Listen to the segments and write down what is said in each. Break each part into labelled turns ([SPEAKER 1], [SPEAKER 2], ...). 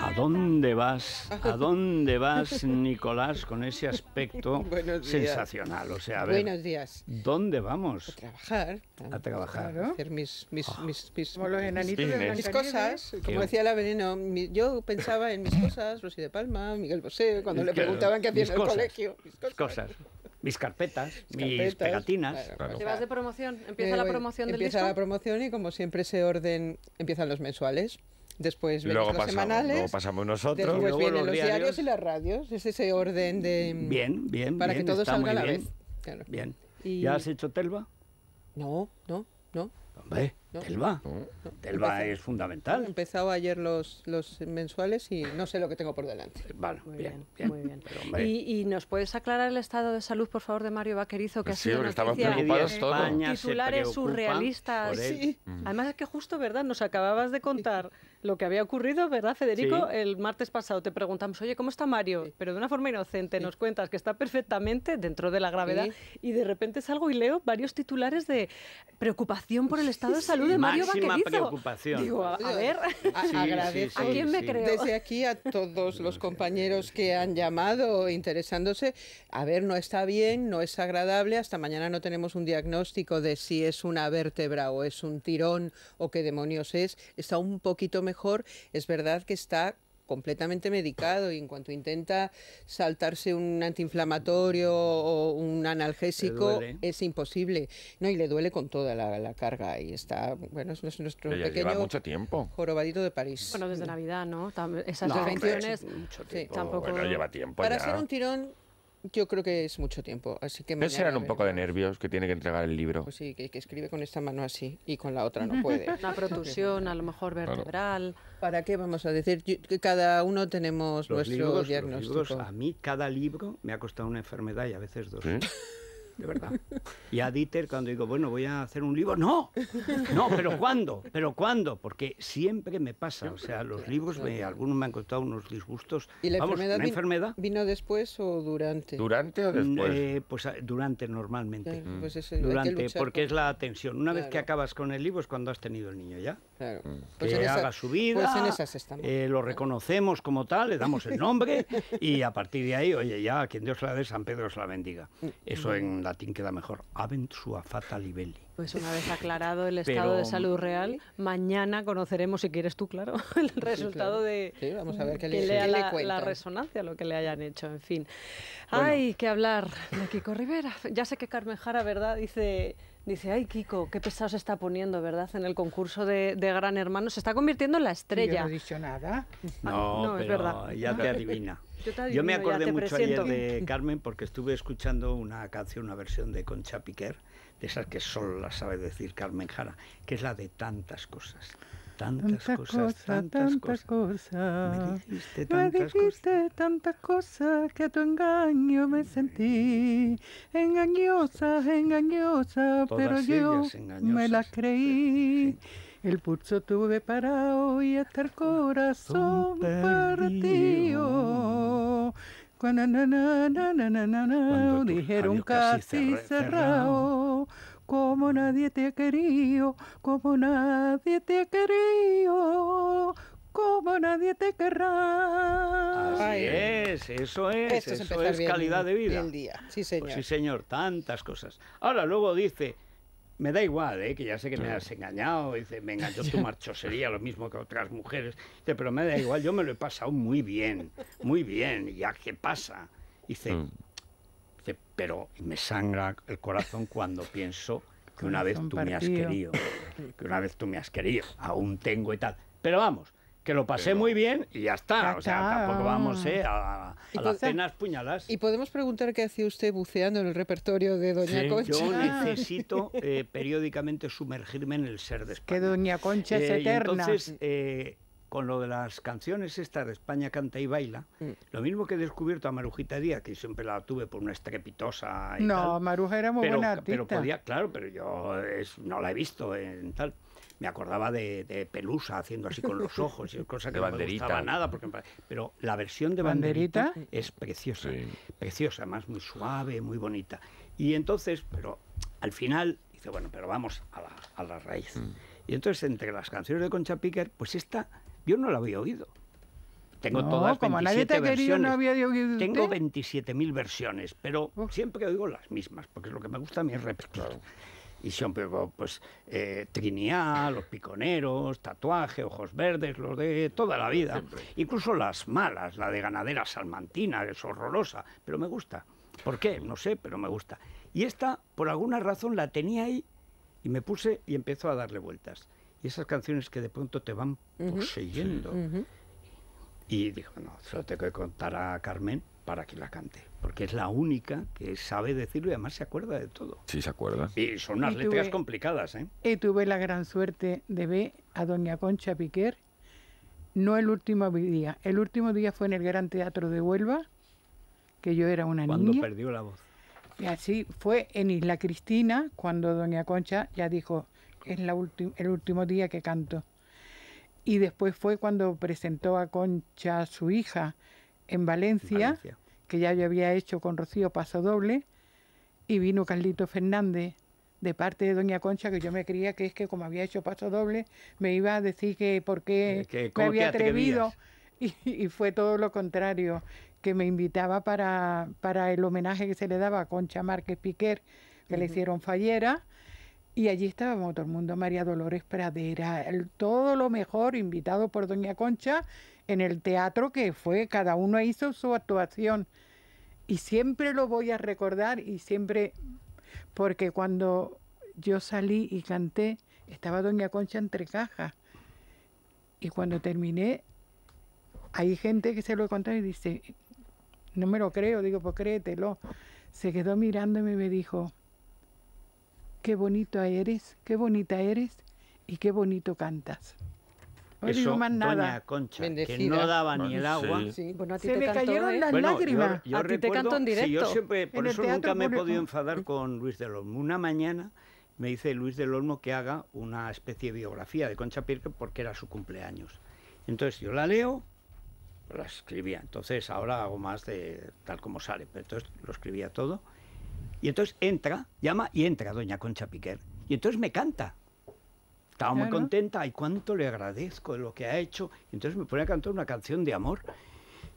[SPEAKER 1] ¿A dónde vas? ¿A dónde vas, Nicolás, con ese aspecto sensacional? O sea, Buenos días. ¿dónde vamos? A
[SPEAKER 2] trabajar.
[SPEAKER 1] A trabajar. Hacer mis, mis, ah. cosas. Como decía
[SPEAKER 2] la veneno, yo pensaba en mis cosas, Rosy de Palma, Miguel Bosé, cuando le preguntaban qué hacías en el colegio. Mis
[SPEAKER 1] Cosas mis
[SPEAKER 3] carpetas, mis, pegatinas. Te vas
[SPEAKER 2] de promoción, empieza la promoción del del Empieza la promoción y como siempre ese orden empiezan los mensuales. Después los semanales. Luego pasamos
[SPEAKER 3] nosotros. luego vienen los diarios. y
[SPEAKER 2] las radios. Es ese orden de... Mm, bien,
[SPEAKER 1] bien,
[SPEAKER 3] Para bien, que todo salga a la
[SPEAKER 2] bien, vez. Bien. Y... ¿Ya has
[SPEAKER 1] hecho Telva?
[SPEAKER 2] No, no, no.
[SPEAKER 1] Hombre, Telva. Telva es fundamental. He
[SPEAKER 2] empezado ayer los, los mensuales y no sé lo que tengo por delante. Eh, vale, muy bien, ¿Y, nos puedes aclarar el estado de salud, por favor,
[SPEAKER 4] de Mario Vaquerizo? Que ha sido estaban preocupados todos. Titulares surrealistas. Además es que justo, ¿verdad? Nos acababas de contar lo que había ocurrido, ¿verdad, Federico? El martes pasado te preguntamos, oye, ¿cómo está Mario? Pero de una forma inocente nos cuentas que está perfectamente dentro de la gravedad y de repente salgo y leo varios titulares de preocupación por el estado de salud de Mario Máxima preocupación. Digo, a, ver, agradezco. ¿A me Desde
[SPEAKER 2] aquí a todos los compañeros que han llamado interesándose, a ver, no está bien, no es agradable, hasta mañana no tenemos un diagnóstico de si es una vértebra o es un tirón o qué demonios es, está un poquito mejor es verdad que está completamente medicado y en cuanto intenta saltarse un antiinflamatorio o un analgésico es imposible. No, y le duele con toda la, carga y está, bueno, es nuestro pequeño jorobadito de París. Bueno, desde mm. Navidad, ¿no? esas no, lleva
[SPEAKER 3] tiempo Para hacer un
[SPEAKER 2] tirón yo creo que es mucho tiempo, así que... ¿No serán un poco
[SPEAKER 3] de nervios que tiene que entregar el libro? Pues
[SPEAKER 2] sí, que, escribe con esta mano así y con la otra no puede. Una protusión, a lo mejor vertebral... ¿Para qué vamos a decir? que cada uno tenemos los nuestro diagnóstico. a
[SPEAKER 1] mí cada libro me ha costado una enfermedad y a veces dos. de verdad. Y a Dieter cuando digo, bueno, voy a hacer un libro, no, no, pero ¿cuándo? ¿Pero cuándo? Porque siempre me pasa, o sea, los libros, algunos me han costado unos disgustos. ¿Y la enfermedad,
[SPEAKER 2] vino después o durante? ¿Durante o después? Mm,
[SPEAKER 1] eh, pues ah, durante normalmente. Mm. Pues durante, porque es la tensión. Una vez que acabas con el libro es cuando has tenido el niño ya. Claro. Mm. Pues que haga su vida, pues eh, lo reconocemos como tal, le damos el nombre y a partir de ahí, oye, ya, quien Dios la dé, San Pedro os la bendiga. Eso en latín queda mejor, avent sua
[SPEAKER 4] Pues una vez aclarado el estado de salud real, mañana conoceremos, si quieres tú, claro, el resultado
[SPEAKER 2] de vamos lea
[SPEAKER 4] la, la, resonancia, lo que le hayan hecho, en fin. Hay que hablar de Kiko Rivera. Ya sé que Carmen Jara, ¿verdad? Dice Dice, ay Kiko, qué pesado se está poniendo, ¿verdad? En el concurso de, Gran Hermano. Se está convirtiendo en la estrella. Yo no No, es verdad. ya te adivina. Yo, me acordé mucho ayer de
[SPEAKER 1] Carmen porque estuve escuchando una canción, una versión de Concha Piquer, de esas que solo la sabe decir Carmen Jara, que es la de tantas cosas tantas cosas, tantas
[SPEAKER 5] cosas. Me
[SPEAKER 1] dijiste tantas me
[SPEAKER 5] dijiste tantas cosas que a tu engaño me sentí. Engañosa, engañosa, pero yo me la creí. El pulso tuve parado y hasta el corazón partido. Cuando, dijeron casi, cerrado como nadie te ha querido, como nadie te ha querido, como nadie te querrá. Así es,
[SPEAKER 1] eso es, eso es calidad de vida. día, sí pues señor. sí señor, tantas cosas. Ahora luego dice, me da igual, ¿eh? que ya sé que me ah. has engañado, dice, me engañó tu marchosería, lo mismo que otras mujeres, dice, pero me da igual, yo me lo he pasado muy bien, muy bien, y a qué pasa. Dice, mm pero me sangra el corazón cuando pienso que una vez tú me has querido, que una vez tú me has querido, aún tengo y tal. Pero vamos, que lo pasé muy bien y ya está. o sea, tampoco vamos eh, a, las cenas puñaladas.
[SPEAKER 2] Y podemos preguntar qué hacía usted buceando en el repertorio de Doña Concha. Yo ah. necesito
[SPEAKER 1] eh, periódicamente sumergirme en el ser de España. Que Doña Concha es eh, eterna. entonces, con lo de las canciones estas de España canta y baila, mm. lo mismo que he descubierto a Marujita Díaz, que siempre la tuve por una estrepitosa. no,
[SPEAKER 5] marujita era muy buena
[SPEAKER 1] claro, pero yo no la he visto en tal. Me acordaba de, Pelusa haciendo así con los ojos, y cosa que no me gustaba nada. Porque, pero la versión de Banderita, es preciosa, preciosa, además muy suave, muy bonita. Y entonces, pero al final, dice, bueno, pero vamos a la, raíz. Mm. Y entonces, entre las canciones de Concha Piquer, pues esta yo no la había oído. Tengo todas como 27 nadie
[SPEAKER 5] versiones. Tengo
[SPEAKER 1] 27.000 versiones, pero oh. siempre oigo las mismas, porque es lo que me gusta a mí es repetir. Y siempre pues, eh, Trinidad, Los Piconeros, Tatuaje, Ojos Verdes, los de toda la vida. Incluso las malas, la de Ganadera Salmantina, es horrorosa, pero me gusta. ¿Por qué? No sé, pero me gusta. Y esta, por alguna razón, la tenía ahí y me puse y empezó a darle vueltas y esas canciones que de pronto te van poseyendo. Y dijo, no, solo tengo que contar a Carmen para que la cante, porque es la única que sabe decirlo y además se acuerda de todo.
[SPEAKER 3] Sí, se acuerda. Y son unas letras
[SPEAKER 1] complicadas, ¿eh? Y tuve la gran suerte
[SPEAKER 5] de ver a doña Concha Piquer, no el último día, el último día fue en el Gran Teatro de Huelva, que yo era una niña. Cuando perdió la voz. Y así fue en Isla Cristina, cuando doña Concha ya dijo, es el último día que canto. Y después fue cuando presentó a Concha, su hija, en Valencia, que ya yo había hecho con Rocío Paso Doble, y vino Carlito Fernández de parte de Doña Concha, que yo me creía que es que como había hecho Paso Doble, me iba a decir que por qué eh, me había atrevido. Y, fue todo lo contrario, que me invitaba para, el homenaje que se le daba a Concha Márquez Piquer, que le hicieron fallera, y allí estábamos todo el mundo, María Dolores Pradera, todo lo mejor, invitado por Doña Concha en el teatro que fue, cada uno hizo su actuación. Y siempre lo voy a recordar y siempre, porque cuando yo salí y canté, estaba Doña Concha entre cajas. Y cuando terminé, hay gente que se lo contó y dice, no me lo creo, digo, pues créetelo. Se quedó mirándome y me dijo, qué bonito eres, qué bonita eres y qué bonito cantas. No Eso, nada.
[SPEAKER 1] Concha, que no daba ni el agua. Sí, se
[SPEAKER 5] te me cayeron ¿eh? las lágrimas. Yo, te canto en directo. por eso nunca me he podido
[SPEAKER 1] enfadar con Luis del Olmo. Una mañana me dice Luis del Olmo que haga una especie de biografía de Concha Pirque porque era su cumpleaños. Entonces yo la leo, la escribía. Entonces ahora hago más de tal como sale, pero entonces lo escribía todo. Y entonces entra, llama y entra doña Concha Piquer. Y entonces me canta. Estaba muy contenta, ay, cuánto le agradezco lo que ha hecho. entonces me pone a cantar una canción de amor.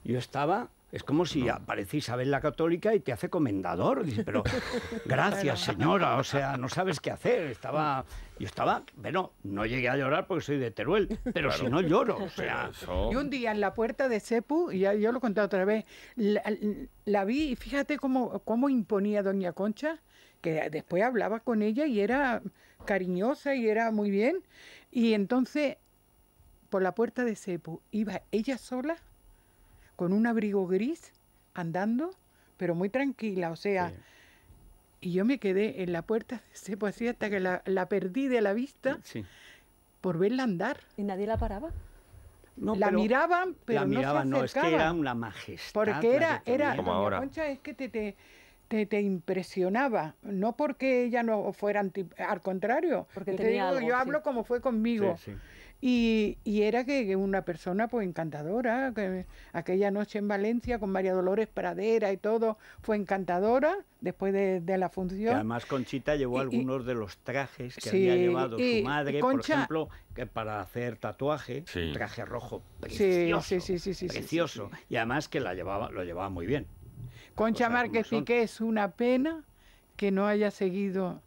[SPEAKER 1] Yo estaba es como si no. aparece Isabel la Católica y te hace comendador. dice, pero gracias, señora, o sea, no sabes qué hacer. Estaba, yo estaba, bueno, no llegué a llorar porque soy de Teruel, pero si no lloro, o sea. Y un
[SPEAKER 5] día en la puerta de Sepu, y yo lo conté otra vez, la, vi y fíjate cómo, cómo imponía Doña Concha, que después hablaba con ella y era cariñosa y era muy bien. Y entonces, por la puerta de Sepu, iba ella sola con un abrigo gris, andando, pero muy tranquila, o sea... Y yo me quedé en la puerta se así hasta que la, perdí de la vista por verla andar. ¿Y nadie la paraba? No, la miraban, pero la miraban, no, se acercaban, no, es que era
[SPEAKER 1] una majestad. Porque era, era, como Concha
[SPEAKER 5] es que te, te, impresionaba, no porque ella no fuera anti, al contrario. Porque te tenía yo hablo como fue conmigo. Sí, y, era que una persona pues encantadora, que aquella noche en Valencia con María Dolores Pradera y todo, fue encantadora después de, la función.
[SPEAKER 1] además Conchita llevó algunos de los trajes que había llevado su madre, por ejemplo, para hacer tatuaje, traje rojo precioso, sí, precioso, y además que la llevaba, lo llevaba muy bien.
[SPEAKER 5] Concha Márquez que es una pena que no haya seguido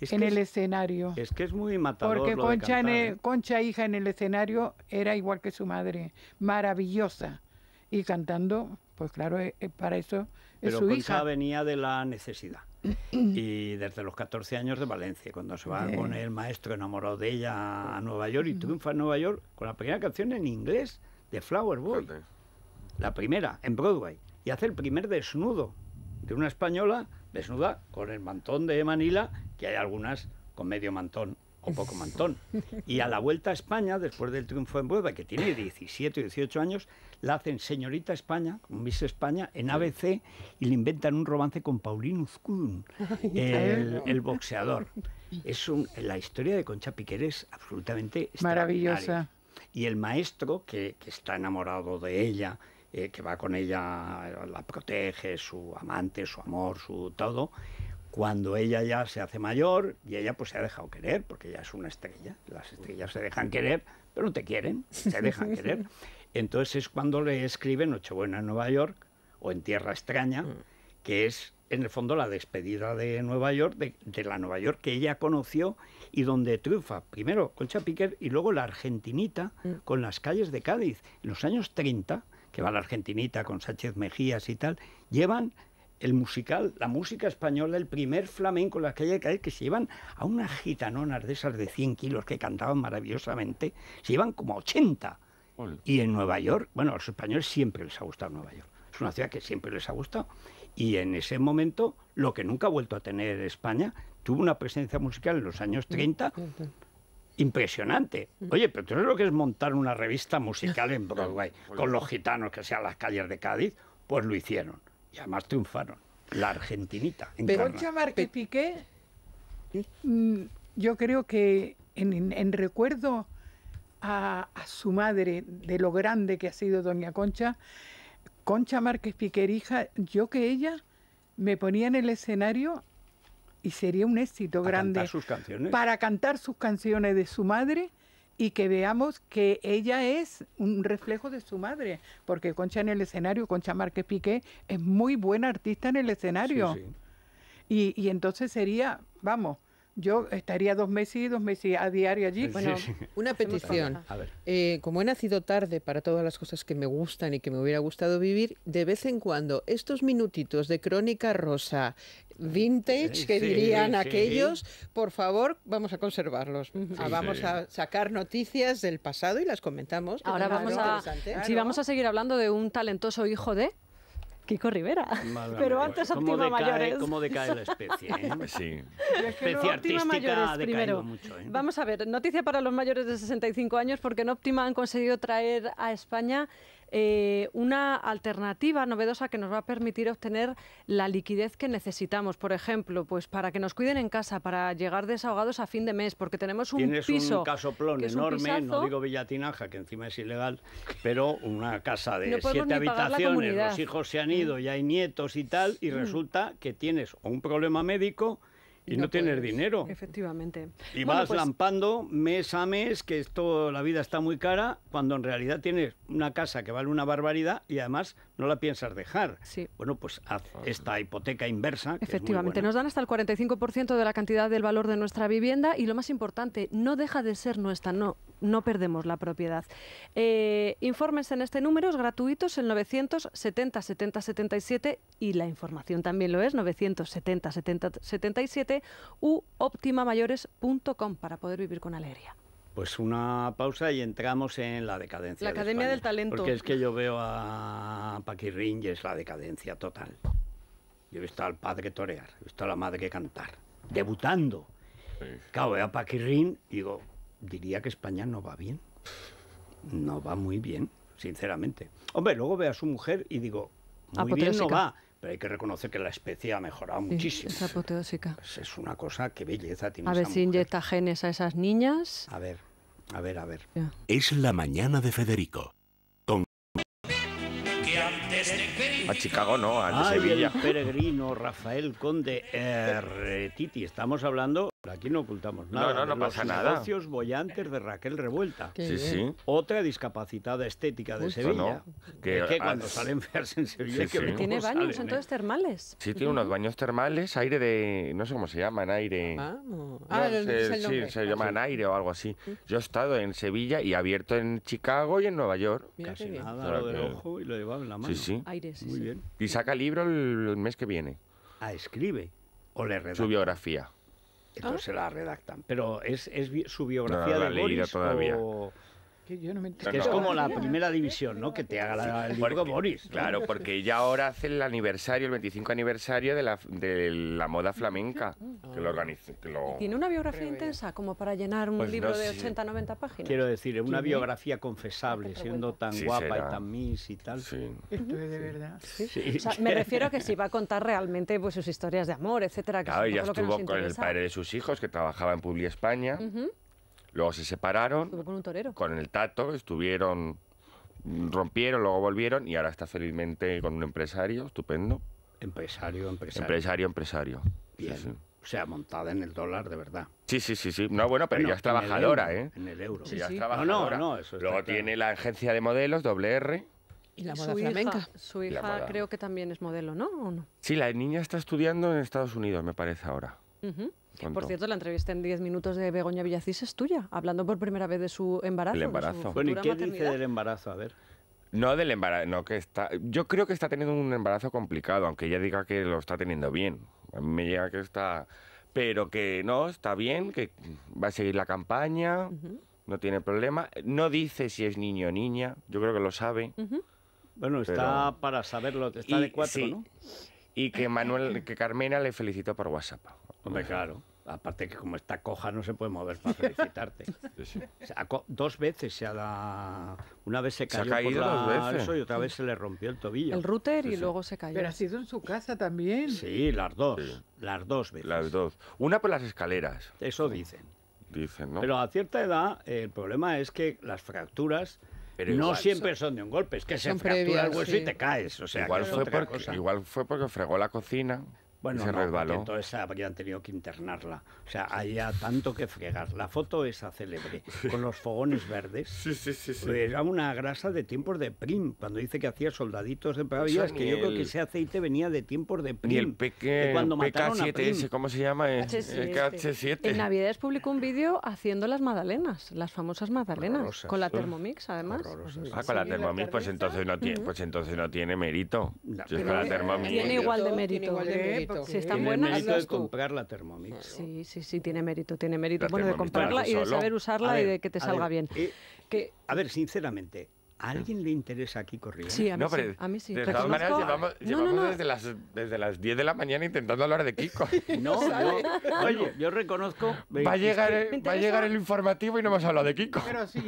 [SPEAKER 5] en el escenario.
[SPEAKER 1] Es que es muy matador. Porque ¿eh?
[SPEAKER 5] Concha, hija en el escenario, era igual que su madre, maravillosa. Y cantando, pues claro, eh, eh, para eso es Pero su Concha
[SPEAKER 1] venía de la necesidad. y desde los 14 años de Valencia, cuando se va con el maestro enamorado de ella a Nueva York y triunfa en Nueva York con la primera canción en inglés de Flower Boy. La primera, en Broadway. Y hace el primer desnudo de una española desnuda con el mantón de Manila que hay algunas con medio mantón o poco mantón. Y a la vuelta a España, después del triunfo en Bueva... que tiene 17 o 18 años, la hacen señorita España, Miss España, en ABC y le inventan un romance con Paulino Uzkun, el, boxeador. Es un, la historia de Concha Piquer es absolutamente maravillosa. Y el maestro, que, está enamorado de ella, eh, que va con ella, la protege, su amante, su amor, su todo, cuando ella ya se hace mayor y ella pues se ha dejado querer, porque ella es una estrella, las estrellas se dejan querer, pero no te quieren, se dejan querer. Entonces es cuando le escribe Nochebuena en Nueva York o en Tierra Extraña, mm. que es en el fondo la despedida de Nueva York, de, la Nueva York que ella conoció y donde triunfa primero Concha Piquer y luego la argentinita mm. con las calles de Cádiz. En los años 30, que va la argentinita con Sánchez Mejías y tal, llevan el musical, la música española, el primer flamenco, las que hay que que se llevan a unas gitanonas de esas de 100 kilos que cantaban maravillosamente, se llevan como 80. Y en Nueva York, bueno, a los españoles siempre les ha gustado Nueva York. Es una ciudad que siempre les ha gustado. Y en ese momento, lo que nunca ha vuelto a tener España, tuvo una presencia musical en los años 30 mm, mm, mm, impresionante. Oye, pero tú sabes lo que es montar una revista musical en Broadway, con los gitanos que sean las calles de Cádiz, pues lo hicieron. Y además triunfaron. La argentinita. Pero Concha Márquez
[SPEAKER 5] Piqué, ¿eh? mm, yo creo que en, recuerdo a, su madre de lo grande que ha sido doña Concha, Concha Márquez Piquerija hija, yo que ella me ponía en el escenario y sería un éxito grande.
[SPEAKER 1] sus canciones. Para
[SPEAKER 5] cantar sus canciones de su madre y que veamos que ella es un reflejo de su madre, porque Concha en el escenario, Concha Márquez Piqué, es muy buena artista en el escenario. Y, y entonces sería, vamos, yo estaría dos meses y dos meses a diario allí. Bueno, una petición.
[SPEAKER 2] Eh, como he nacido tarde para todas las cosas que me gustan y que me hubiera gustado vivir, de vez en cuando estos minutitos de crónica rosa vintage que dirían aquellos, por favor, vamos a conservarlos. Ah, vamos a sacar noticias del pasado y las comentamos. Ahora vamos a, vamos a seguir hablando de un talentoso
[SPEAKER 4] hijo de Kiko Rivera.
[SPEAKER 1] pero antes Optima Mayores. ¿Cómo decae la especie?
[SPEAKER 4] ¿eh? sí. especie
[SPEAKER 3] artística Mayores, ha primero. mucho. Eh.
[SPEAKER 4] Vamos a ver, noticia para los mayores de 65 años, porque en Optima han conseguido traer a España eh, una alternativa novedosa que nos va a permitir obtener la liquidez que necesitamos. Por ejemplo, pues para que nos cuiden en casa, para llegar desahogados a fin de mes, porque tenemos un piso. un
[SPEAKER 1] casoplón enorme, no digo villatinaja, que encima es ilegal, pero una casa de siete habitaciones, los hijos se han ido, y hay nietos y tal, y mm. resulta que tienes un problema médico y, no, tener tienes dinero.
[SPEAKER 4] Efectivamente. Y vas pues
[SPEAKER 1] lampando mes a mes que esto, la vida está muy cara, cuando en realidad tienes una casa que vale una barbaridad y además no la piensas dejar. Bueno, pues haz esta hipoteca inversa. Efectivamente, nos
[SPEAKER 4] dan hasta el 45% de la cantidad del valor de nuestra vivienda y lo más importante, no deja de ser nuestra, no no perdemos la propiedad. Eh, informes en este número, es gratuitos, el 970 70 77 y la información también lo es, 970 70 77 u optimamayores.com para poder vivir con alegría.
[SPEAKER 1] Pues una pausa y entramos en la decadencia. La Academia del Talento. Porque es que yo veo a Paquirrin y es la decadencia total. Yo he visto al padre torear, he visto a la madre que cantar, debutando. Claro, veo a Paquirrin y digo, diría que España no va bien. No va muy bien, sinceramente. Hombre, luego ve a su mujer y digo,
[SPEAKER 4] muy bien no va,
[SPEAKER 1] pero hay que reconocer que la especie ha mejorado muchísimo. Es apoteósica. Pues es una cosa que belleza tiene. A ver si
[SPEAKER 4] inyecta genes a esas niñas.
[SPEAKER 1] A ver, a ver, a ver. Es la mañana de Federico. Con...
[SPEAKER 3] A Chicago no, a Sevilla.
[SPEAKER 1] peregrino Rafael Conde Titi, estamos hablando Aquí no ocultamos nada. No, no, pasa nada. Los negocios bollantes de Raquel Revuelta. Sí, sí. Otra discapacitada estética de Sevilla.
[SPEAKER 3] que, cuando ah, salen
[SPEAKER 1] feas en Sevilla... que Tiene
[SPEAKER 3] baños son ¿eh?
[SPEAKER 4] todos termales. Sí, tiene unos
[SPEAKER 3] baños termales, aire de... no sé cómo se llaman, aire... Ah,
[SPEAKER 2] no, sí, se llama
[SPEAKER 3] ah, aire o algo así. Mm. Yo he estado en Sevilla y abierto en Chicago y en Nueva York.
[SPEAKER 1] Casi nada, lo del ojo y lo llevaba en la mano. Sí, sí. sí, Muy bien.
[SPEAKER 3] Y saca libro el mes que viene.
[SPEAKER 1] Ah, escribe. O le redacta.
[SPEAKER 3] Su biografía
[SPEAKER 1] entonces ah. se la redactan. Pero es, es su biografía de la Boris, todavía. Que es como la primera división, ¿no? Que te haga la, el
[SPEAKER 3] Boris. Claro, porque ya ahora hace el aniversario, el 25 aniversario de la, de la moda flamenca. Que lo organiza.
[SPEAKER 4] Tiene una biografía intensa como para llenar un pues libro de 80, 90
[SPEAKER 1] páginas. Quiero decir, una biografía confesable, siendo tan guapa y tan miss y tal. Esto
[SPEAKER 5] es de verdad.
[SPEAKER 3] me refiero a
[SPEAKER 4] que si va a contar realmente pues, sus historias de amor, etcétera. Que claro, ella estuvo con el padre
[SPEAKER 3] de sus hijos, que trabajaba en Publi España. Luego se separaron. Con el tato, estuvieron, rompieron, luego volvieron y ahora está felizmente con un empresario, estupendo.
[SPEAKER 1] Empresario, empresario. Empresario, empresario. O sea, montada en el dólar, de verdad.
[SPEAKER 3] Sí, sí, sí, sí. No, bueno, pero ya es trabajadora, ¿eh? En el euro. Sí, es trabajadora. No, no, eso Luego tiene la agencia de modelos, WR.
[SPEAKER 1] Y la moda su flamenca.
[SPEAKER 4] Hija, su hija creo que también es modelo, ¿no?
[SPEAKER 3] Sí, la niña está estudiando en Estados Unidos, me parece ahora. Por cierto,
[SPEAKER 4] la entrevista en 10 minutos de Begoña Villacís es tuya, hablando por primera vez de su embarazo. bueno, ¿y qué dice del
[SPEAKER 3] embarazo? A ver. No del embarazo, no que está. Yo creo que está teniendo un embarazo complicado, aunque ella diga que lo está teniendo bien. A mí me llega que está, pero que no está bien, que va a seguir la campaña, no tiene problema. No dice si es niño o niña. Yo creo que lo sabe. Bueno, está
[SPEAKER 1] para saberlo. Está de cuatro, ¿no?
[SPEAKER 3] Y que Manuel, que Carmena le felicitó por WhatsApp. Hombre, claro. Aparte que como está coja no se puede mover para felicitarte.
[SPEAKER 1] dos veces se ha dado... Una vez se cayó ha por la... y otra vez se le rompió el
[SPEAKER 3] tobillo. El router y luego se cayó. Pero ha sido en su casa también. Sí, las dos. Las dos veces. Las dos. Una por las escaleras. Eso dicen. Dicen, ¿no? Pero a cierta edad el
[SPEAKER 1] problema es que las fracturas... no siempre son, de un golpe, es que se fractura el hueso y te caes. O sea, igual
[SPEAKER 3] fue porque fregó la cocina. Bueno, resbaló. entonces
[SPEAKER 1] habrían tenido que internarla. O sea, había tanto que fregar. La foto esa célebre, con los fogones verdes. Sí, sí, sí, pues, Era una grasa de tiempos de prim. Cuando dice que hacía soldaditos de pavillas, que yo creo que ese aceite venía de tiempos de prim. Y el peque, cuando PK7S, cómo
[SPEAKER 3] se llama? H7. En
[SPEAKER 4] Navidades publicó un vídeo haciendo las magdalenas, las famosas magdalenas, con la Thermomix, además. Pues, ah, con la Thermomix, pues
[SPEAKER 3] entonces no tiene, pues entonces no tiene mérito. igual de mérito. Tiene
[SPEAKER 4] igual de mérito. ¿eh? mérito. Sí, están tiene
[SPEAKER 3] mérito de comprar la Thermomix.
[SPEAKER 4] Sí, sí, sí, tiene mérito, tiene mérito. bueno, de comprarla y de saber usarla y de que te salga bien.
[SPEAKER 1] Eh, que... A ver, sinceramente, ¿A alguien le interesa aquí corriendo? Sí, a mí no, sí. a mí sí. De todas maneras, llevamos, llevamos Desde, las,
[SPEAKER 3] desde las 10 de la mañana intentando hablar de Kiko. No, Oye, yo reconozco... Va a, llegar, el, va a llegar el informativo y no hemos hablado de Kiko. Pero sí,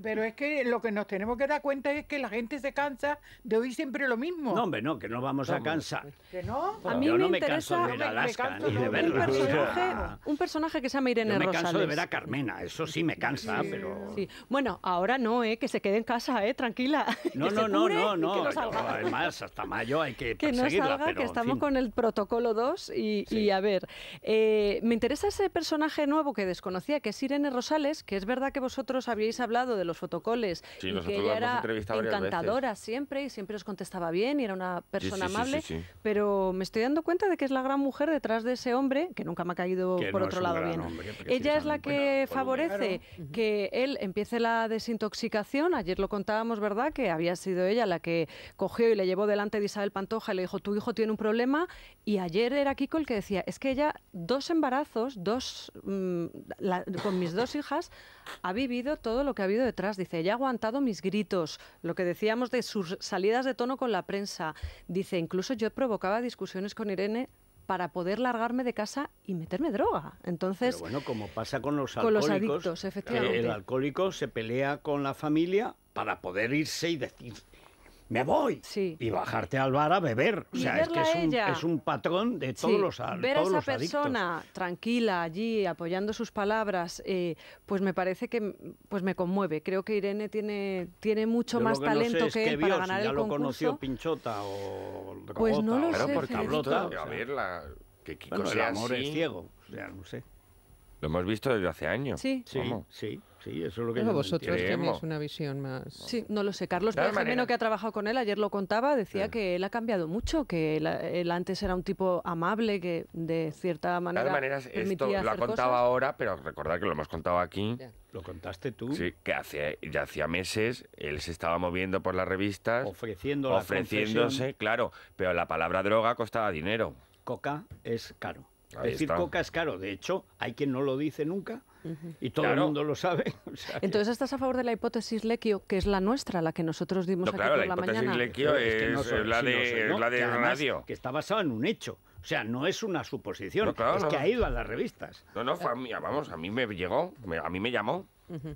[SPEAKER 5] pero es que lo que nos tenemos que dar cuenta es que la gente se cansa de oír
[SPEAKER 1] siempre lo mismo. No, hombre, no, que no vamos a cansar.
[SPEAKER 5] ¿Que no? A mí yo me, me interesa, canso de ver Alaska ni
[SPEAKER 1] de
[SPEAKER 4] un personaje, que se llama Irene Rosales. me canso de ver a
[SPEAKER 1] Carmena, eso sí me cansa, pero...
[SPEAKER 4] Bueno, ahora no, ¿eh? que se quede en casa eh, tranquila. No, no, no, no, no,
[SPEAKER 1] además, hasta mayo hay que Que no salga, que estamos con
[SPEAKER 4] el protocolo 2 y, a ver, eh, me interesa ese personaje nuevo que desconocía, que es Irene Rosales, que es verdad que vosotros habíais hablado de los fotocoles y que era encantadora siempre y siempre os contestaba bien y era una persona amable, pero me estoy dando cuenta de que es la gran mujer detrás de ese hombre, que nunca me ha caído por otro lado bien. ella es la que favorece que él empiece la desintoxicación, ayer lo contábamos, ¿verdad? Que había sido ella la que cogió y le llevó delante de Isabel Pantoja y le dijo, tu hijo tiene un problema. Y ayer era Kiko el que decía, es que ella dos embarazos, dos, mm, con mis dos hijas, ha vivido todo lo que ha habido detrás. Dice, ella ha aguantado mis gritos, lo que decíamos de sus salidas de tono con la prensa. Dice, incluso yo provocaba discusiones con Irene para poder largarme de casa y meterme droga. Entonces,
[SPEAKER 1] bueno, como pasa con los con los adictos, eh, efectivamente. el alcohólico se pelea con la familia para poder irse y decir, me voy y bajarte al bar a beber. o sea, es que es un, es un, patrón de todos los adictos. Ver a esa persona
[SPEAKER 4] tranquila allí, apoyando sus palabras, eh, pues me parece que pues me conmueve. Creo que Irene tiene, tiene mucho más que talento que, él para ganar si ya lo conoció
[SPEAKER 1] Pinchota o Robota. Pues no lo sé, porque habló, Cablota. a ver, la,
[SPEAKER 3] que Kiko el amor es ciego, o sea, no sé. Lo hemos visto desde hace años. Sí, sí, sí, sí, eso es lo que Pero vosotros tenéis
[SPEAKER 4] una visión más. Sí, no lo sé. Carlos Benjamino, que ha trabajado con él, ayer lo contaba, decía que él ha cambiado mucho, que él, antes era un tipo amable, que de cierta manera. De todas maneras, esto lo ha contado
[SPEAKER 3] ahora, pero recordad que lo hemos contado aquí. Lo contaste tú. Sí, que hace, ya hacía meses él se estaba moviendo por las revistas. Ofreciendo ofreciéndose, claro. Pero la palabra droga costaba dinero.
[SPEAKER 1] Coca es caro.
[SPEAKER 3] Es Decir coca
[SPEAKER 1] es caro. De hecho, hay quien no lo dice nunca y todo el mundo lo sabe. Entonces,
[SPEAKER 4] ¿estás a favor de la hipótesis Lequio, que es la nuestra, la que nosotros dimos aquí por la, mañana? la hipótesis Lequio
[SPEAKER 1] es, la, de, la de radio. Que está basada en un hecho. O sea, no es una suposición, es que ha
[SPEAKER 3] ido a las revistas. No, no, vamos, a mí me llegó, a mí me llamó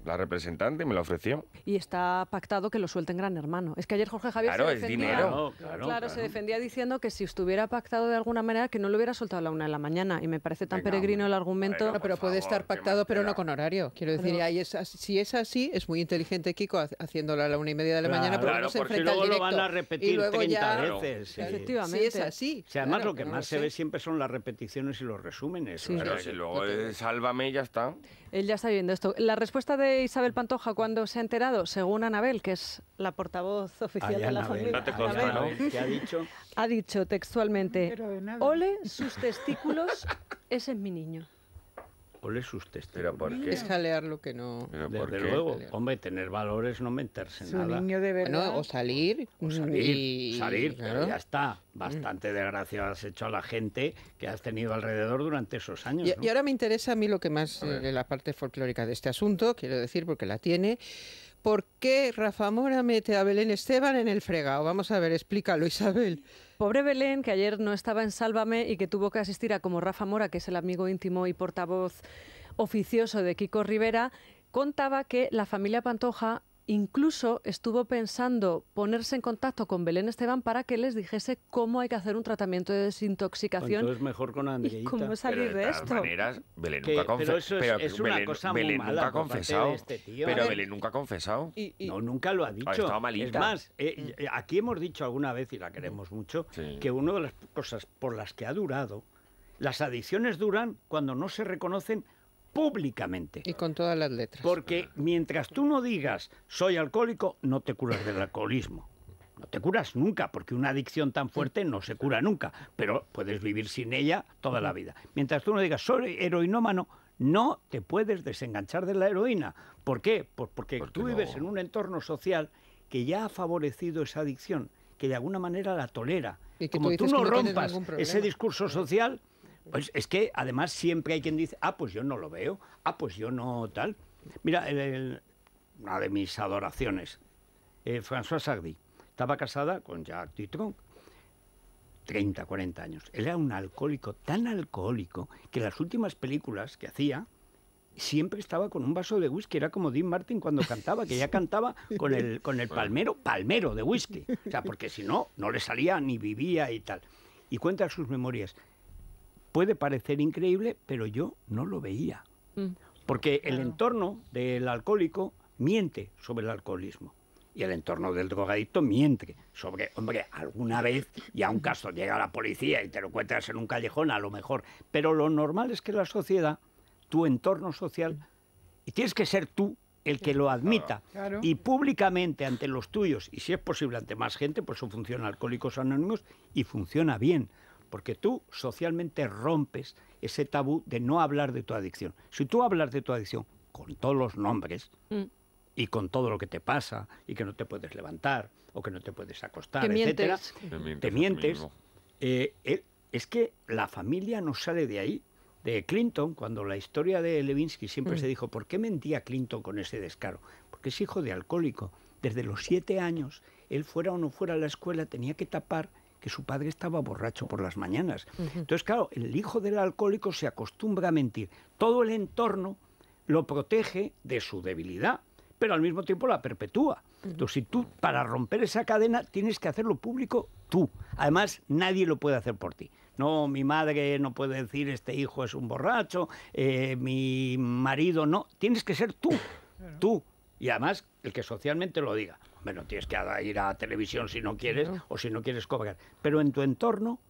[SPEAKER 3] la representante, me la ofreció.
[SPEAKER 4] Y está pactado que lo suelten Gran Hermano. Es que ayer Jorge Javier claro, se defendía, dinero.
[SPEAKER 3] Claro, se
[SPEAKER 4] defendía diciendo que si estuviera pactado de alguna manera que no lo hubiera soltado a la una de la mañana. Y
[SPEAKER 2] me parece tan peregrino el argumento. pero puede estar pactado, pero no con horario. Quiero decir, ahí si es así, es muy inteligente Kiko haciéndolo a la una y media de la mañana, Claro, porque enfrenta luego lo van a repetir y luego veces. Efectivamente. es así. O sea, además, lo que más
[SPEAKER 1] se ve siempre son las repeticiones y los
[SPEAKER 3] resúmenes. Pero si luego Sálvame ya está.
[SPEAKER 4] Él ya está viendo esto. La respuesta de Isabel Pantoja cuando se ha enterado, según Anabel, que es la portavoz oficial de la familia. ha dicho? Ha dicho textualmente, ole sus testículos, ese es mi niño.
[SPEAKER 1] ¿Cuál
[SPEAKER 2] lo que no... luego,
[SPEAKER 1] hombre, tener valores no meterse en nada. o
[SPEAKER 2] salir. Mm, salir,
[SPEAKER 1] ya está. Mm. Bastante desgracia has hecho a la gente que has tenido alrededor durante esos años. Y, ahora
[SPEAKER 2] me interesa a mí lo que más, eh, de la parte folclórica de este asunto, quiero decir, porque la tiene... ¿por qué Rafa Mora mete a Belén Esteban en el fregado? Vamos a ver, explícalo, Isabel. Pobre Belén, que ayer no estaba en Sálvame y que tuvo que asistir a como Rafa Mora,
[SPEAKER 4] que es el amigo íntimo y portavoz oficioso de Kiko Rivera, contaba que la familia Pantoja Incluso estuvo pensando ponerse en contacto con Belén Esteban para que les dijese cómo hay que hacer un tratamiento de desintoxicación. es
[SPEAKER 1] mejor con Andreita. ¿Cómo salir pero de, todas maneras, Belén nunca confesó. Pero nunca ha confesado. Pero Belén
[SPEAKER 3] nunca ha confesado.
[SPEAKER 1] no, nunca lo ha dicho. Es más, eh, eh, aquí hemos dicho alguna vez, y la queremos mucho, que una de las cosas por las que ha durado, las adicciones duran cuando no se reconocen públicamente. Y con todas las letras. Porque mientras tú no digas soy alcohólico, no te curas del alcoholismo. No te curas nunca, porque una adicción tan fuerte no se cura nunca, pero puedes vivir sin ella toda la vida. Mientras tú no digas soy heroinómano, no te puedes desenganchar de la heroína. ¿Por qué? Pues porque, tú vives en un entorno social que ya ha favorecido esa adicción, que de alguna manera la tolera. Y que Como tú no rompas ese discurso social, pues es que además siempre hay quien dice, ah, pues yo no lo veo, ah, pues yo no tal. Mira, una de mis adoraciones, eh, François Sardi, estaba casada con Jacques Dutronc. 30, 40 años. Él era un alcohólico, tan alcohólico, que las últimas películas que hacía, siempre estaba con un vaso de whisky. Era como Dean Martin cuando cantaba, que ya cantaba con el, con el palmero, palmero de whisky. O sea, porque si no, no le salía ni vivía y tal. Y cuenta sus memorias puede parecer increíble, pero yo no lo veía. Mm. Porque el entorno del alcohólico miente sobre el alcoholismo. Y el entorno del drogadicto miente sobre, hombre, alguna vez, y a un caso llega la policía y te lo encuentras en un callejón, a lo mejor. Pero lo normal es que la sociedad, tu entorno social, y tienes que ser tú el que lo admita y públicamente ante los tuyos y si es posible ante más gente, por pues eso funciona Alcohólicos Anónimos y funciona bien, porque tú socialmente rompes ese tabú de no hablar de tu adicción. Si tú hablas de tu adicción con todos los nombres, mm. y con todo lo que te pasa y que no te puedes levantar o que no te puedes acostar, te te mientes. Eh, eh, es que la familia no sale de ahí. De Clinton, cuando la historia de Levinsky siempre mm. se dijo, ¿por qué mentía Clinton con ese descaro? Porque es hijo de alcohólico. Desde los siete años, él fuera o no fuera a la escuela tenía que tapar que su padre estaba borracho por las mañanas. Entonces, claro, el hijo del alcohólico se acostumbra a mentir. Todo el entorno lo protege de su debilidad, pero al mismo tiempo la perpetúa. Entonces, si tú, para romper esa cadena, tienes que hacerlo público tú. Además, nadie lo puede hacer por ti. No, mi madre no puede decir este hijo es un borracho, eh, mi marido no. Tienes que ser tú, tú. Y además, el que socialmente lo diga. Bueno, tienes que ir a televisión si no quieres o si no quieres cobrar. Pero en tu entorno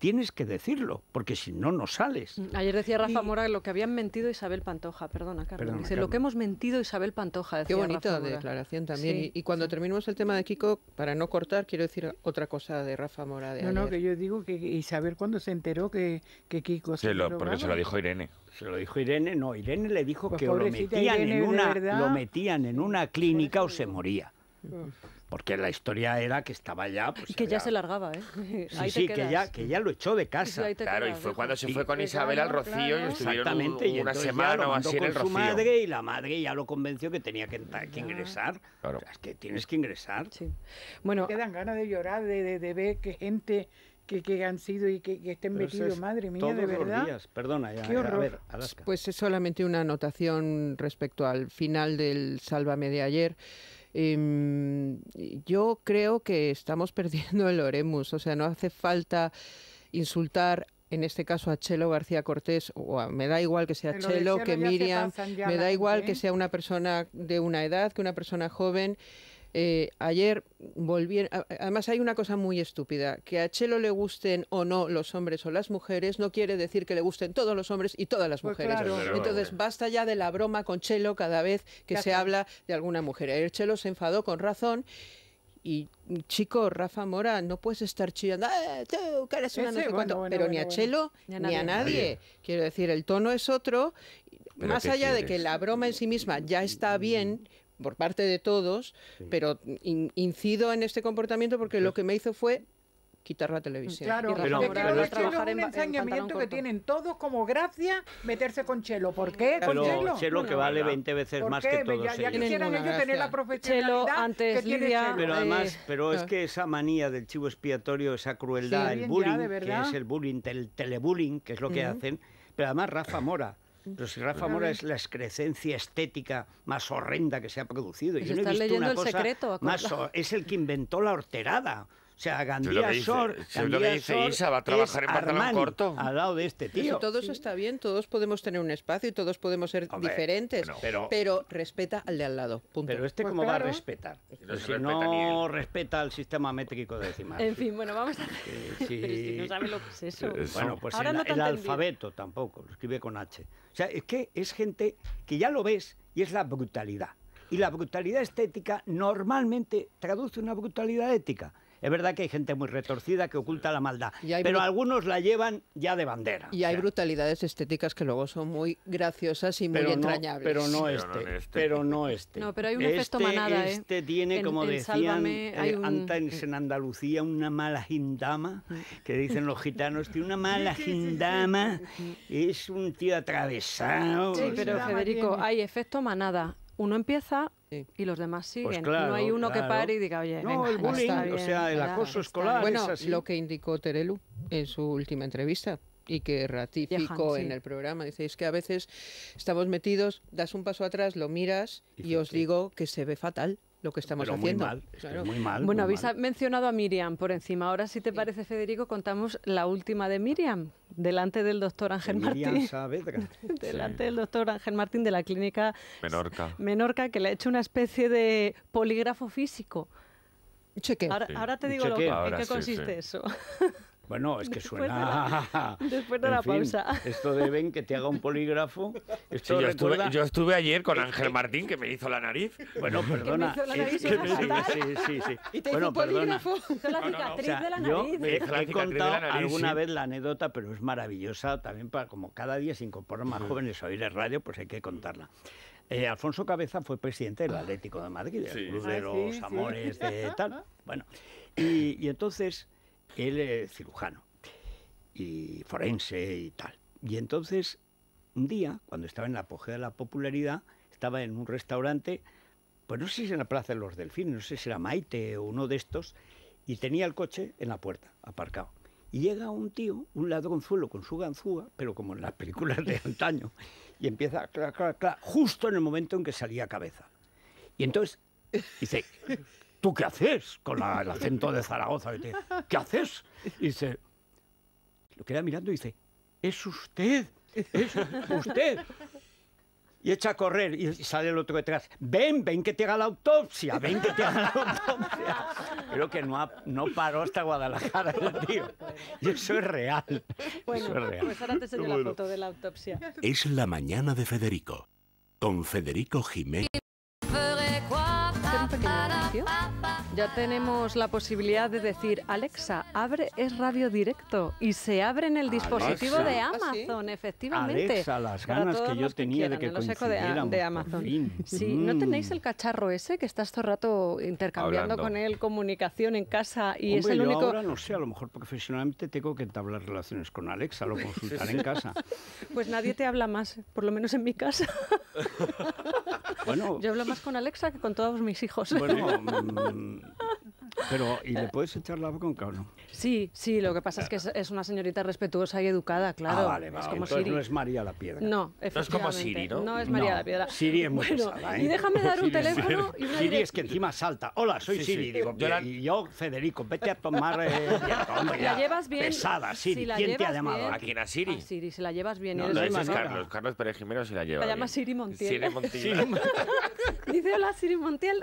[SPEAKER 1] Tienes que decirlo, porque si no, no sales.
[SPEAKER 4] Ayer decía Rafa Mora lo que habían mentido Isabel Pantoja. Perdona, Carlos. dice, lo que hemos mentido Isabel
[SPEAKER 2] Pantoja. Qué bonita declaración también. y, cuando terminamos terminemos el tema de Kiko, para no cortar, quiero decir otra cosa de Rafa Mora. De no, no, que yo
[SPEAKER 5] digo que Isabel cuando se enteró que, Kiko se, lo,
[SPEAKER 3] Porque se lo dijo Irene. Se lo dijo
[SPEAKER 1] Irene, no, Irene le dijo pues que lo metían, en una, lo metían en una clínica o se moría. Porque la historia era que estaba ya... Pues, que ya se
[SPEAKER 4] largaba, ¿eh? Sí, que, ya, que
[SPEAKER 1] ya lo echó de casa. claro, y fue cuando se fue con Isabel al Rocío y estuvieron una semana o así en el Rocío. madre y la madre ya lo convenció que tenía que, ingresar. Claro. es que tienes que ingresar. Sí. Bueno, quedan dan ganas de llorar,
[SPEAKER 5] de, de, ver que gente... Que, han sido y que, estén metidos, madre mía, de verdad.
[SPEAKER 1] Perdona, ya, Qué horror.
[SPEAKER 2] Pues es solamente una anotación respecto al final del Sálvame de ayer. Em, yo creo que estamos perdiendo el Oremus, o sea, no hace falta insultar en este caso a Chelo García Cortés, o me da igual que sea Chelo, que Miriam, me da igual que ¿eh? sea una persona de una edad, que una persona joven, eh, ayer volvieron. Además, hay una cosa muy estúpida: que a Chelo le gusten o no los hombres o las mujeres no quiere decir que le gusten todos los hombres y todas las pues mujeres. Entonces, basta ya de la broma con Chelo cada vez que se habla de alguna mujer. Ayer Chelo se enfadó con razón. Y chico, Rafa Mora, no puedes estar chillando, ah, eres una eh, pero ni a Chelo ni a nadie. Quiero decir, el tono es otro. Más allá de que la broma en sí misma ya está bien, por parte de todos, pero incido en este comportamiento porque lo que me hizo fue quitar la televisión. Claro, pero, es
[SPEAKER 5] un ensañamiento que tienen todos como gracia meterse con Chelo. ¿Por qué? con Chelo, Chelo que vale 20 veces más que todos ya, ya
[SPEAKER 1] quisieran ellos tener la profesionalidad antes que tiene Chelo. Pero eh, además, pero es que esa manía del chivo expiatorio, esa crueldad, el bullying, que es el bullying, el telebullying, que es lo que hacen. Pero además Rafa Mora, pero si Rafa Mora es la excrescencia estética más horrenda que se ha producido. Pues yo no he visto leyendo una el cosa secreto, más, es el que inventó la horterada. O sea, Gandía Sor... lo que dice Isa, va a trabajar en pantalón corto. Al lado de este tío. Todos está
[SPEAKER 2] bien, todos podemos tener un espacio y todos podemos ser diferentes, pero, respeta al de al
[SPEAKER 1] lado, punto. Pero este cómo pues va a respetar? si respeta no respeta el sistema métrico decimal.
[SPEAKER 4] en fin, bueno, vamos a... si no sabe lo que es eso. Bueno, pues el, el alfabeto
[SPEAKER 1] tampoco, lo escribe con H. O sea, es que es gente que ya lo ves y es la brutalidad. Y la brutalidad estética normalmente traduce una brutalidad ética. Es verdad que hay gente muy retorcida que oculta la maldad, pero algunos la llevan ya de bandera.
[SPEAKER 2] Y hay brutalidades estéticas que luego son muy graciosas y muy entrañables. Pero no, este, este,
[SPEAKER 1] pero no este, no pero hay un efecto este manada, ¿eh? Este tiene, como decían eh, antes en Andalucía, una mala jindama, mm. que dicen los gitanos, tiene una mala jindama, es un tío atravesado. Sí, pero Federico,
[SPEAKER 4] hay efecto manada uno empieza y los demás siguen. Pues no hay uno que pare y diga, oye, el
[SPEAKER 1] sea, el acoso
[SPEAKER 2] escolar. Bueno, es lo que indicó Terelu en su última entrevista y que ratificó en el programa. Dice, que a veces estamos metidos, das un paso atrás, lo miras y os digo que se ve fatal lo que estamos haciendo. Muy mal, muy mal, bueno, habéis mencionado a Miriam por
[SPEAKER 4] encima. Ahora, si te parece, Federico, contamos la última de Miriam, delante del doctor Ángel Martín. Miriam Martín.
[SPEAKER 3] Saavedra. delante del
[SPEAKER 4] doctor Ángel Martín de la clínica Menorca. Menorca, que le ha hecho una especie de polígrafo físico. Cheque. Ahora, ahora te digo lo que, en qué consiste eso.
[SPEAKER 1] Bueno, es que suena... Después de la, pausa. Esto
[SPEAKER 3] de Ben que te haga un polígrafo... yo, estuve, ayer con Ángel Martín, que me hizo la nariz. Bueno, perdona. me hizo la nariz sí, sí, sí, sí, Y te bueno, hizo un polígrafo.
[SPEAKER 4] la cicatriz de la nariz. he, contado alguna vez
[SPEAKER 1] la anécdota, pero es maravillosa también para como cada día se incorporan más jóvenes a oír el radio, pues hay que contarla. Eh, Alfonso Cabeza fue presidente del ah. Atlético de Madrid, del Club de ah, los Amores, de tal. Bueno, y entonces él es cirujano y forense y tal. Y entonces, un día, cuando estaba en la apogeo de la popularidad, estaba en un restaurante, pues no sé si en la Plaza de los Delfines, no sé si era Maite o uno de estos, y tenía el coche en la puerta, aparcado. Y llega un tío, un ladronzuelo con su ganzúa, pero como en las películas de antaño, y empieza a clac, justo en el momento en que salía cabeza. Y entonces dice, ¿tú qué haces? Con el acento de Zaragoza. ¿Qué haces? Y dice, lo queda mirando y dice, es usted, es usted. Y echa a correr y sale el otro detrás. Ven, ven que te haga la autopsia, ven que te haga la autopsia. Creo que no, no paró hasta Guadalajara tío. Y eso es real.
[SPEAKER 5] Bueno, eso es real. pues ahora te enseño la foto
[SPEAKER 4] de la autopsia.
[SPEAKER 1] Es la mañana de Federico, con Federico Jiménez
[SPEAKER 4] un pequeño anuncio? Ya tenemos la posibilidad de decir, Alexa, abre es radio directo y se abre en el dispositivo de ah, Amazon, efectivamente. Alexa, las ganas que yo tenía de que ¿eh? consiguiera de, de, Amazon.
[SPEAKER 1] Sí, ¿no mm. tenéis el
[SPEAKER 4] cacharro ese que estás todo el rato intercambiando con él comunicación en casa y es el único? Ahora
[SPEAKER 1] no sé, a lo mejor profesionalmente tengo que entablar relaciones con Alexa, lo consultar en casa.
[SPEAKER 4] Pues nadie te habla más, por lo menos en mi casa.
[SPEAKER 1] bueno, yo
[SPEAKER 4] hablo más con Alexa que con todos mis hijos. Bueno, mm,
[SPEAKER 1] pero, ¿y le eh, puedes echar la boca o no?
[SPEAKER 4] Sí, sí, lo que pasa es que es, una señorita respetuosa y educada, ah, claro. Ah, vale, Entonces no es
[SPEAKER 1] María la Piedra. No, efectivamente. No es como Siri, ¿no? No es María la Piedra. Siri es muy Y ¿eh? déjame dar un teléfono y Siri es que encima salta. Hola, soy Siri. Digo, y yo, Federico, vete a tomar... Eh,
[SPEAKER 3] la llevas bien. Pesada, Siri. ¿Quién te ha llamado? Bien. ¿A quién? ¿A Siri? Ah,
[SPEAKER 4] Siri, si la llevas bien. No, es Carlos.
[SPEAKER 3] Carlos Pérez Jiménez si la lleva La llama
[SPEAKER 4] Siri Montiel. Siri Montiel. Dice, hola, Siri Montiel.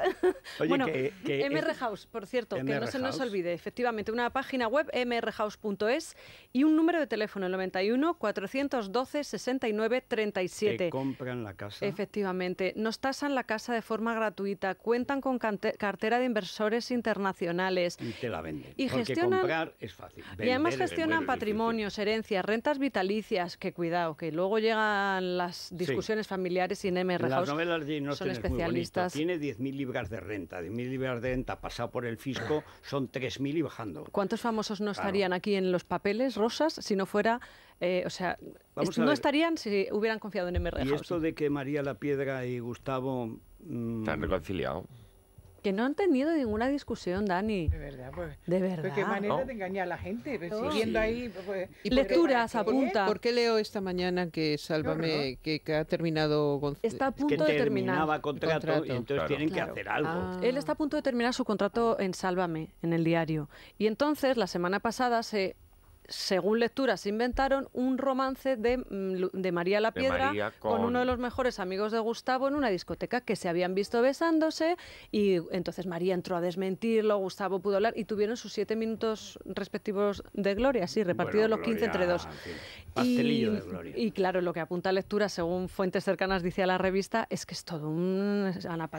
[SPEAKER 4] bueno, MR House, por cierto cierto, que no se nos olvide, efectivamente, una página web mrhouse.es y un número de teléfono, 91 412 69 37. Que
[SPEAKER 1] compran la casa.
[SPEAKER 4] Efectivamente, nos tasan la casa de forma gratuita, cuentan con cartera de inversores internacionales. Y
[SPEAKER 1] te la venden. Y gestionan, comprar y además gestionan
[SPEAKER 4] patrimonios, herencias, rentas vitalicias, que cuidado, que luego llegan las discusiones familiares sin mrhouse
[SPEAKER 1] son especialistas. Tiene 10.000 libras de renta, 10.000 libras de renta pasado por el fin son 3.000 y bajando.
[SPEAKER 4] ¿Cuántos famosos no estarían aquí en los papeles, Rosas, si no fuera, eh, o sea, no estarían si hubieran confiado en MR. Y esto
[SPEAKER 1] de que María la Piedra y Gustavo... Mmm, Se han
[SPEAKER 4] que no han tenido ninguna discusión, Dani. De
[SPEAKER 5] verdad, pues. De verdad. Pues qué manera de engañar a la gente, pues, siguiendo ahí. Pues, pues. lecturas, apunta. ¿Por qué leo
[SPEAKER 2] esta mañana que
[SPEAKER 1] Sálvame,
[SPEAKER 2] que, ha terminado Gonzalo?
[SPEAKER 5] Está a punto que de terminar.
[SPEAKER 1] contrato, contrato. Y entonces tienen que hacer algo. Ah. Él
[SPEAKER 4] está a punto de terminar su contrato en Sálvame, en el diario. Y entonces, la semana pasada se según lecturas, inventaron un romance de, mm, María la Piedra con... uno de los mejores amigos de Gustavo en una discoteca que se habían visto besándose y entonces María entró a desmentirlo, Gustavo pudo hablar y tuvieron sus siete minutos respectivos de gloria, sí, repartidos los quince entre dos. y, y claro, lo que apunta a lectura, según fuentes cercanas dice a la revista, es que es todo un... Han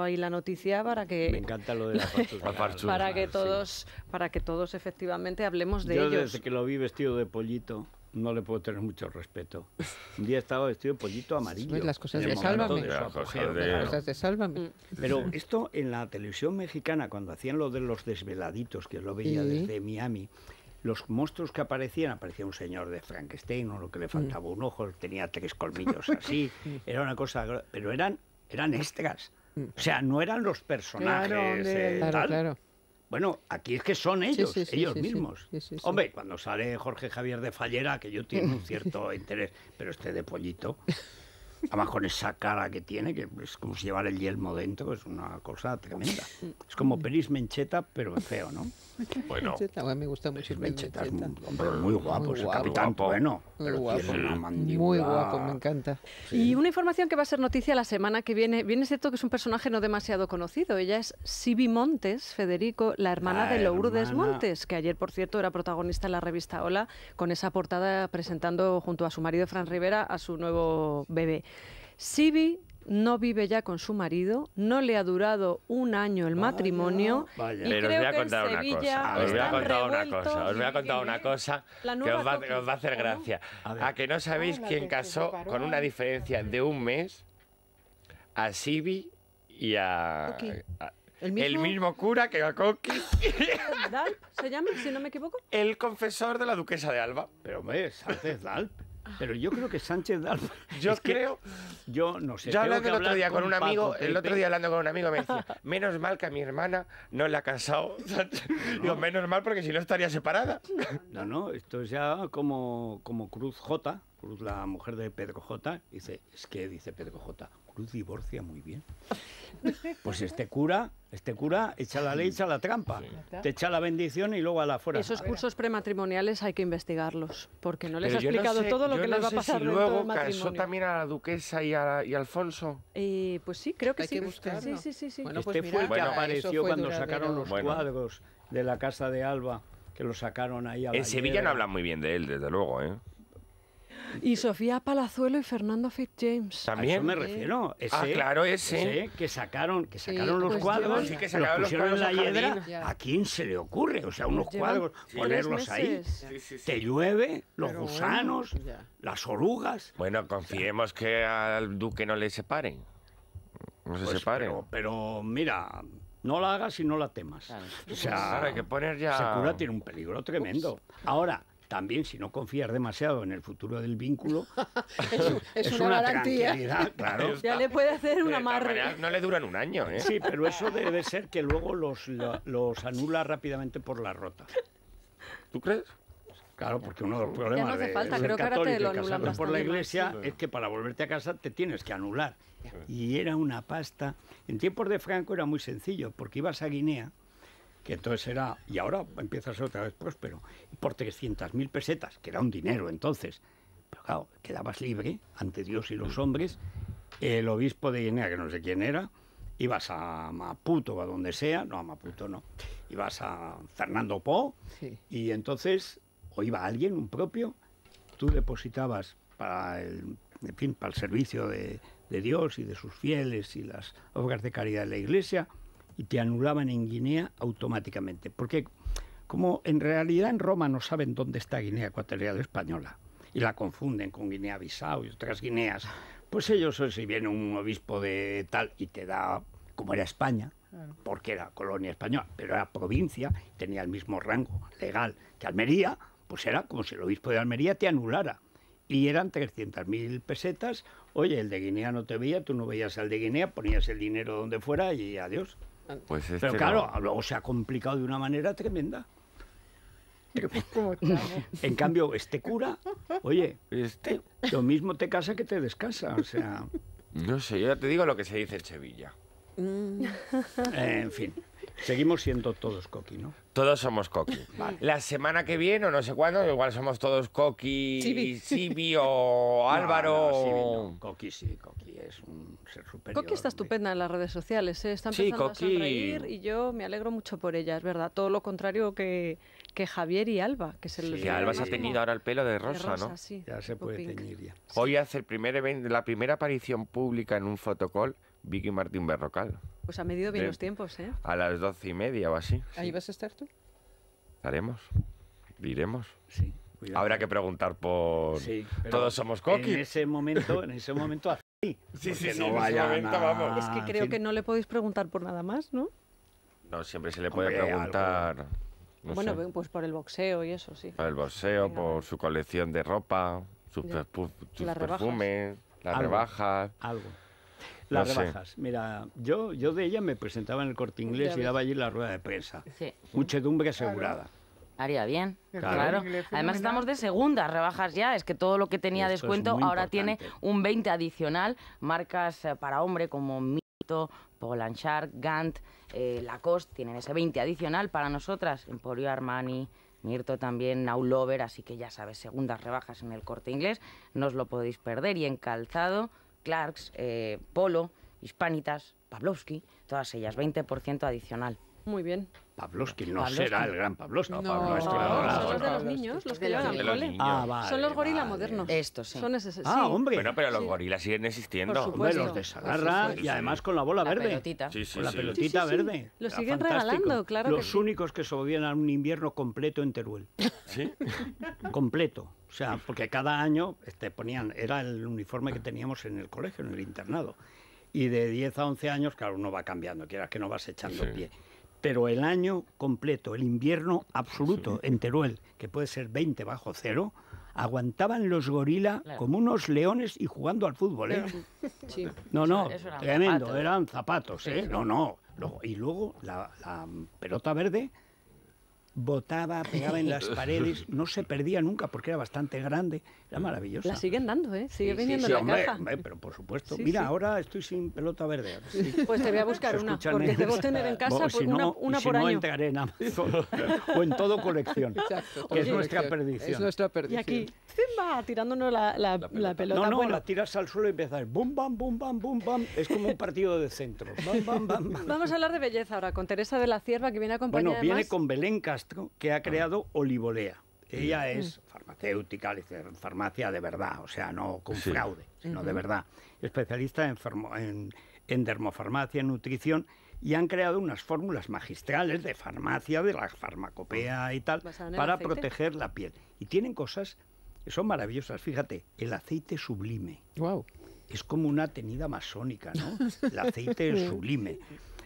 [SPEAKER 4] ahí la noticia para que... Me encanta lo de
[SPEAKER 1] la para, que
[SPEAKER 4] todos, para que todos efectivamente hablemos de ellos
[SPEAKER 1] vi vestido de pollito no le puedo tener mucho respeto. Un día estaba vestido de pollito pues, amarillo. Las cosas de, Pero mm. esto en la televisión mexicana, cuando hacían lo de los desveladitos, que lo veía desde Miami, los monstruos que aparecían, aparecía un señor de Frankenstein, o lo que le mm. faltaba un ojo, tenía tres colmillos así, mm. era una cosa... Pero eran, eran extras. O sea, no eran los personajes. Eh, claro, claro, claro. Bueno, aquí es que son ellos, ellos mismos. Hombre, cuando sale Jorge Javier de Fallera, que yo tengo un cierto interés, pero este de pollito, además con esa cara que tiene, que es como si llevar el yelmo dentro, es una cosa tremenda. Es como mm. Peris Mencheta, pero feo, ¿no? Bueno. me gusta mucho el hombre, muy guapo, capitán bueno. Muy guapo. me
[SPEAKER 2] encanta.
[SPEAKER 4] Y una información que va a ser noticia la semana que viene. viene cierto que es un personaje no demasiado conocido. Ella es Sibi Montes, Federico, la hermana ah, de Lourdes Montes, que ayer, por cierto, era protagonista en la revista Hola, con esa portada presentando junto a su marido, Fran Rivera, a su nuevo bebé. Sibi no vive ya con su marido, no le ha durado un año el matrimonio.
[SPEAKER 3] Vaya. Pero os voy a contar una cosa. Os voy a contar una cosa. Os voy a contar una cosa que os va, a hacer gracia. A, que no sabéis quién casó con una diferencia de un mes a Sibi y a, ¿El mismo? cura que a Coqui.
[SPEAKER 4] ¿Dalp se llama,
[SPEAKER 5] si
[SPEAKER 1] no me equivoco?
[SPEAKER 3] El confesor de la duquesa de Alba. Pero, hombre, es Dalp. Pero yo creo
[SPEAKER 1] que Sánchez Yo creo. yo no sé. Yo hablando el otro día con, un amigo, el otro día hablando
[SPEAKER 3] con un amigo me decía, menos mal que a mi hermana no la ha casado. Digo, menos mal porque si no estaría separada. No,
[SPEAKER 1] no, esto es ya como, como Cruz J, Cruz, la mujer de Pedro J, dice, es que dice Pedro J, divorcia muy bien. Pues este cura, este cura echa la ley, echa la trampa, te echa la bendición y luego a la
[SPEAKER 3] fuera. Esos
[SPEAKER 4] cursos prematrimoniales hay que investigarlos, porque no les ha explicado todo lo que les va a pasar. Si luego casó también
[SPEAKER 3] a la duquesa y, a, y Alfonso.
[SPEAKER 4] pues sí, creo que sí. Pues
[SPEAKER 1] este
[SPEAKER 4] fue
[SPEAKER 3] el que apareció cuando sacaron los cuadros de la casa de Alba,
[SPEAKER 1] que lo sacaron ahí En Sevilla no hablan
[SPEAKER 3] muy bien de él, desde luego, ¿eh?
[SPEAKER 4] Y Sofía Palazuelo y Fernando Fitzjames.
[SPEAKER 3] También. A eso me refiero. ah, claro, ese.
[SPEAKER 1] que sacaron, que pues sacaron los cuadros, que los pusieron la hiedra. ¿A quién se le ocurre? O sea, unos cuadros, ponerlos ahí. Te
[SPEAKER 3] llueve,
[SPEAKER 1] los gusanos,
[SPEAKER 3] las orugas. Bueno, confiemos que al duque no le separen. No se pues, separen. Pero, mira, no la hagas y no la temas. O sea, hay que poner ya. Secura tiene
[SPEAKER 1] un peligro tremendo. Ahora, también si no confías demasiado en el futuro del vínculo,
[SPEAKER 3] es, una, garantía. Ya le puede hacer una amarre. No le duran un año. ¿eh? Sí, pero
[SPEAKER 1] eso debe ser que luego los, anula rápidamente por la rota. ¿Tú crees? Claro, porque uno de los problemas falta, que ahora por la iglesia es que para volverte a casa te tienes que anular. Y era una pasta. En tiempos de Franco era muy sencillo, porque ibas a Guinea entonces era, y ahora empieza a ser otra vez próspero, por 300.000 pesetas, que era un dinero entonces, pero claro, quedabas libre ante Dios y los hombres, el obispo de Guinea, que no sé quién era, ibas a Maputo o a donde sea, no a Maputo no, ibas a Fernando Po, y entonces, o iba alguien, un propio, tú depositabas para el, fin, servicio de, de Dios y de sus fieles y las obras de caridad de la Iglesia, y te anulaban en Guinea automáticamente. Porque como en realidad en Roma no saben dónde está Guinea Ecuatorial Española y la confunden con Guinea-Bissau y otras Guineas, pues ellos, eh, si viene un obispo de tal y te da, como era España, porque era colonia española, pero era provincia, tenía el mismo rango legal que Almería, pues era como si el obispo de Almería te anulara. Y eran 300.000 pesetas. Oye, el de Guinea no te veía, tú no veías al de Guinea, ponías el dinero donde fuera y adiós.
[SPEAKER 3] Pues este Pero claro,
[SPEAKER 1] luego se ha complicado de una manera tremenda. Eh? en cambio, este cura, oye, este, lo mismo te casa que te descasa, o sea...
[SPEAKER 3] No sé, yo ya te digo lo que se dice en Sevilla.
[SPEAKER 1] Mm. en fin. Seguimos
[SPEAKER 3] siendo todos coqui, ¿no? Todos somos coqui. La semana que viene, o no sé cuándo, igual somos todos coqui, Sibi, o Álvaro.
[SPEAKER 1] Coqui sí, coqui es un ser superior.
[SPEAKER 4] Coqui está estupenda en las redes sociales, ¿eh? está empezando sí, coqui. a y yo me alegro mucho por ella, es verdad. Todo lo contrario que, Javier y Alba, que sí, Alba se ha tenido
[SPEAKER 3] ahora el pelo de rosa, ¿no? ya se puede teñir ya. Hoy hace el primer evento, la primera aparición pública en un fotocall Vicky Martín Berrocal.
[SPEAKER 4] Pues ha medido bien los tiempos, ¿eh?
[SPEAKER 3] A las doce y media o así. ¿Ahí vas a estar tú? Haremos. Iremos. Sí. Habrá que preguntar por. Sí, Todos somos coquis. En ese momento, en
[SPEAKER 1] ese momento. Sí, sí, sí, no vaya nada. vamos. Es que creo que no le podéis
[SPEAKER 4] preguntar por nada más, ¿no?
[SPEAKER 3] No, siempre se le puede preguntar. bueno,
[SPEAKER 4] pues por el boxeo y eso, sí.
[SPEAKER 3] Por el boxeo, por su colección de ropa, sus, perfumes, las
[SPEAKER 1] rebajas. Algo
[SPEAKER 3] las rebajas.
[SPEAKER 1] Mira, yo, yo de ella me presentaba en el corte inglés y daba allí la rueda de prensa. Muchedumbre asegurada.
[SPEAKER 2] Haría bien, claro. Además estamos de segundas rebajas ya, es que todo lo que tenía descuento ahora tiene un 20 adicional, marcas eh, para hombre como Mito, Polanchard, Gant, eh, Lacoste tienen ese 20 adicional para nosotras, Emporio Armani, Mirto también, Now así que ya sabes, segundas rebajas en el corte inglés, no os lo podéis perder y en calzado Clarks, eh, Polo, Hispanitas, Pavlovsky, todas ellas, 20% adicional. Muy bien. Pavlovsky no será el gran Pavlovsky. No, Pablo
[SPEAKER 4] no, son los de los niños, los que llevan al cole. Ah, son los gorilas modernos. Estos, sí. Son esos, sí.
[SPEAKER 3] Ah, hombre. Bueno, pero los gorilas siguen existiendo. los Sagarra y además con la bola verde. Pelotita. Sí, con la pelotita verde.
[SPEAKER 1] Los siguen regalando, claro Los únicos que sobreviven a un invierno completo en Teruel. ¿Sí? completo. O sea, porque cada año este, ponían, era el uniforme que teníamos en el colegio, en el internado. Y de 10 a 11 años, claro, uno va cambiando, quieras que no vas echando pie pero el año completo, el invierno absoluto en Teruel, que puede ser 20 bajo cero, aguantaban los gorila como unos leones y jugando al fútbol. ¿eh?
[SPEAKER 4] No, no, tremendo, eran
[SPEAKER 1] zapatos, ¿eh? No, no. y luego la, pelota verde botaba, pegaba en las paredes, no se perdía nunca porque era bastante grande la maravillosa. La siguen dando, ¿eh?
[SPEAKER 4] Sigue viniendo la hombre, caja.
[SPEAKER 1] Hombre, pero por supuesto. Mira, ahora estoy sin pelota verde.
[SPEAKER 4] Pues te voy a buscar una, porque debo tener en casa una, por una no entraré
[SPEAKER 1] en Amazon o en todo colección, que es nuestra perdición. Es nuestra perdición. Y aquí,
[SPEAKER 4] ¡zimba! tirándonos la, la, pelota. No, no, la
[SPEAKER 1] tiras al suelo y empiezas bum, bam, bum, bam, bum, bam. Es como un partido de centro. Vamos
[SPEAKER 4] a hablar de belleza ahora con Teresa de la Cierva, que viene acompañada Bueno, viene
[SPEAKER 1] con Belén Castro, que ha creado Olivolea. Ah. Ella es mm farmacéutica, en farmacia de verdad, o sea, no con fraude, sino de verdad. Especialista en, dermofarmacia, en nutrición, y han creado unas fórmulas magistrales de farmacia, de la farmacopea ah. y tal, para proteger la piel. Y tienen cosas que son maravillosas. Fíjate, el aceite sublime. Wow. Es como una tenida masónica, ¿no? El aceite sublime.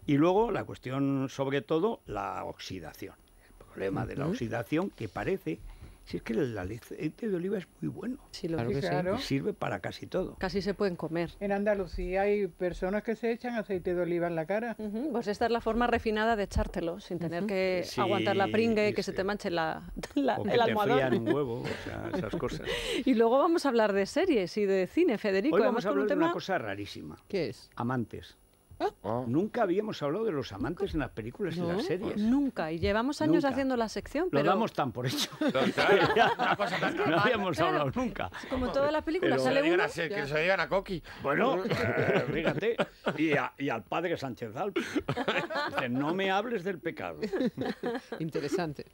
[SPEAKER 1] Y luego la cuestión, sobre todo, la oxidación. El problema de la oxidación que parece si es que el aceite de oliva es muy bueno. Sí, lo que Sirve para casi todo.
[SPEAKER 5] Casi se pueden comer. En Andalucía hay personas que se echan aceite de oliva en la
[SPEAKER 4] cara. Pues esta es la forma refinada de echártelo, sin tener que aguantar la pringue, que se te manche la, el almohadón. Te
[SPEAKER 1] huevo, esas cosas.
[SPEAKER 4] y luego vamos a hablar de series y de cine, Federico. Hoy vamos a hablar de una cosa rarísima. ¿Qué
[SPEAKER 1] es? Amantes. Nunca habíamos hablado de los amantes en las películas y en las series.
[SPEAKER 4] Nunca, y llevamos años haciendo la sección, pero... Lo
[SPEAKER 1] damos tan por hecho. no, habíamos hablado nunca.
[SPEAKER 4] Como todas las películas, sale
[SPEAKER 1] uno... que se digan a Coqui. Bueno, eh, fíjate, y, al padre Sánchez Alp. no me hables del pecado. Interesante.